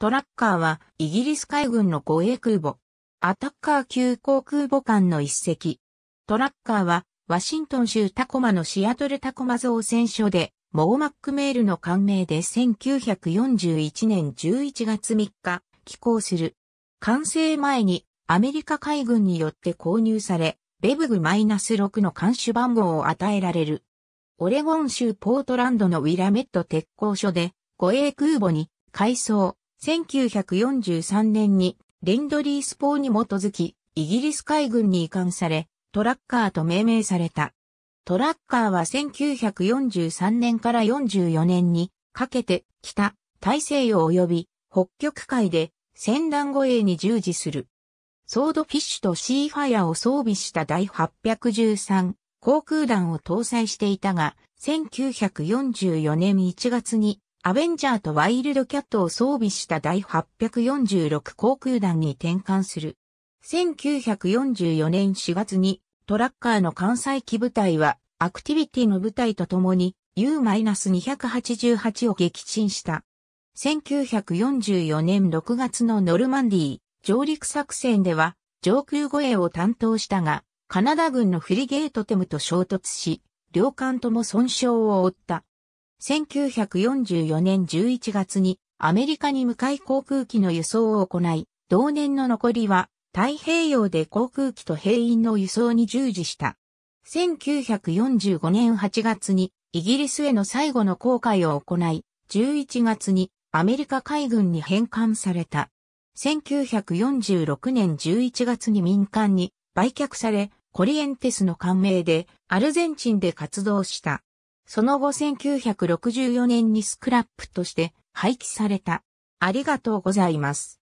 トラッカーはイギリス海軍の護衛空母。アタッカー級航空母艦の一隻。トラッカーはワシントン州タコマのシアトルタコマ造船所でモーマックメールの艦名で1941年11月3日寄港する。完成前にアメリカ海軍によって購入され、ベブグ -6 の艦首番号を与えられる。オレゴン州ポートランドのウィラメット鉄工所で、護衛空母に改装、1943年にレンドリース法に基づき、イギリス海軍に移管され、トラッカーと命名された。トラッカーは1943年から44年にかけて北、大西洋及び北極海で船団護衛に従事する。ソードフィッシュとシーファイアを装備した第813航空団を搭載していたが、1944年1月にアベンジャーとワイルドキャットを装備した第846航空団に転換する。1944年4月にトラッカーの関西機部隊はアクティビティの部隊と共に U-288 を撃沈した。1944年6月のノルマンディー上陸作戦では上空護衛を担当したが、カナダ軍のフリゲートテムと衝突し、両艦とも損傷を負った。1944年11月にアメリカに向かい航空機の輸送を行い、同年の残りは太平洋で航空機と兵員の輸送に従事した。1945年8月にイギリスへの最後の航海を行い、11月にアメリカ海軍に返還された。1946年11月に民間に売却され、コリエンテスの官名でアルゼンチンで活動した。その後1964年にスクラップとして廃棄された。ありがとうございます。